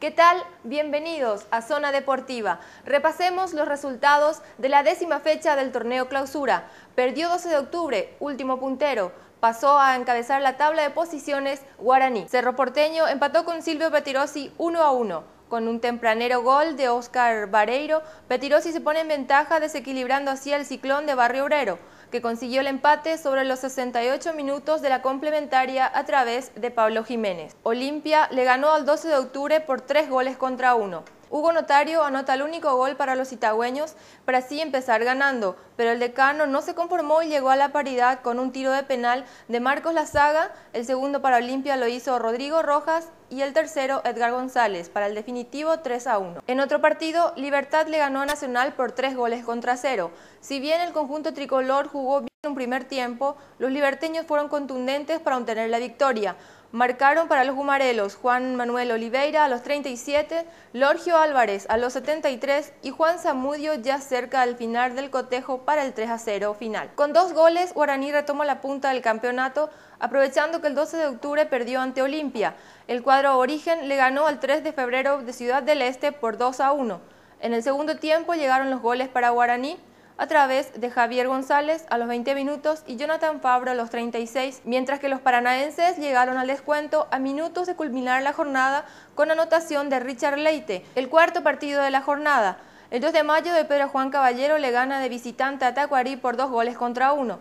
¿Qué tal? Bienvenidos a Zona Deportiva. Repasemos los resultados de la décima fecha del torneo clausura. Perdió 12 de octubre, último puntero. Pasó a encabezar la tabla de posiciones Guaraní. Cerro Porteño empató con Silvio Petirossi 1 a 1. Con un tempranero gol de Oscar Vareiro, Petirossi se pone en ventaja desequilibrando así el ciclón de Barrio Obrero que consiguió el empate sobre los 68 minutos de la complementaria a través de Pablo Jiménez. Olimpia le ganó al 12 de octubre por tres goles contra uno. Hugo Notario anota el único gol para los itagüeños para así empezar ganando, pero el decano no se conformó y llegó a la paridad con un tiro de penal de Marcos Lazaga, el segundo para Olimpia lo hizo Rodrigo Rojas y el tercero Edgar González para el definitivo 3 a 1. En otro partido, Libertad le ganó a Nacional por tres goles contra cero. Si bien el conjunto tricolor jugó bien un primer tiempo, los liberteños fueron contundentes para obtener la victoria. Marcaron para los Gumarelos Juan Manuel Oliveira a los 37, Lorgio Álvarez a los 73 y Juan Zamudio ya cerca al final del cotejo para el 3 a 0 final. Con dos goles, Guaraní retomó la punta del campeonato, aprovechando que el 12 de octubre perdió ante Olimpia. El cuadro Origen le ganó al 3 de febrero de Ciudad del Este por 2 a 1. En el segundo tiempo llegaron los goles para Guaraní a través de Javier González a los 20 minutos y Jonathan Fabro a los 36, mientras que los paranaenses llegaron al descuento a minutos de culminar la jornada con anotación de Richard Leite, el cuarto partido de la jornada. El 2 de mayo de Pedro Juan Caballero le gana de visitante a Tacuarí por dos goles contra uno.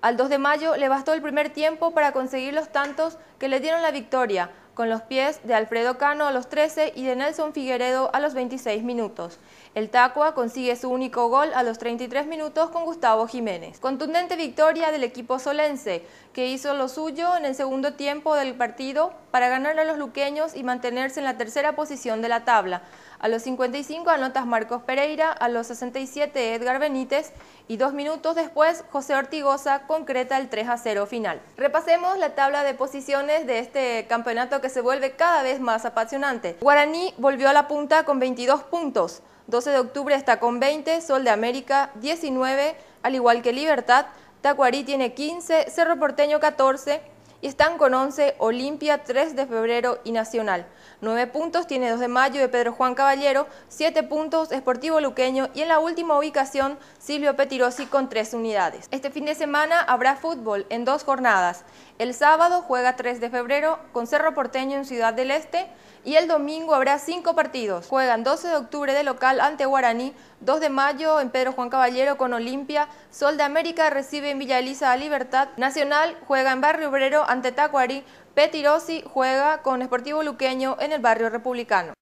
Al 2 de mayo le bastó el primer tiempo para conseguir los tantos que le dieron la victoria, con los pies de Alfredo Cano a los 13 y de Nelson Figueredo a los 26 minutos. El Tacua consigue su único gol a los 33 minutos con Gustavo Jiménez. Contundente victoria del equipo solense, que hizo lo suyo en el segundo tiempo del partido para ganar a los luqueños y mantenerse en la tercera posición de la tabla. A los 55 anotas Marcos Pereira, a los 67 Edgar Benítez y dos minutos después José Ortigosa concreta el 3 a 0 final. Repasemos la tabla de posiciones de este campeonato que se vuelve cada vez más apasionante. Guaraní volvió a la punta con 22 puntos. 12 de octubre está con 20, Sol de América 19, al igual que Libertad, Tacuarí tiene 15, Cerro Porteño 14, y están con 11 Olimpia, 3 de febrero y Nacional. 9 puntos tiene 2 de mayo de Pedro Juan Caballero, 7 puntos Esportivo Luqueño y en la última ubicación Silvio Petirosi con 3 unidades. Este fin de semana habrá fútbol en dos jornadas. El sábado juega 3 de febrero con Cerro Porteño en Ciudad del Este y el domingo habrá 5 partidos. Juegan 12 de octubre de local ante Guaraní, 2 de mayo en Pedro Juan Caballero con Olimpia, Sol de América recibe en Villa Elisa a Libertad, Nacional juega en Barrio Obrero ante Tacuari, Petirosi juega con Sportivo Luqueño en el barrio republicano.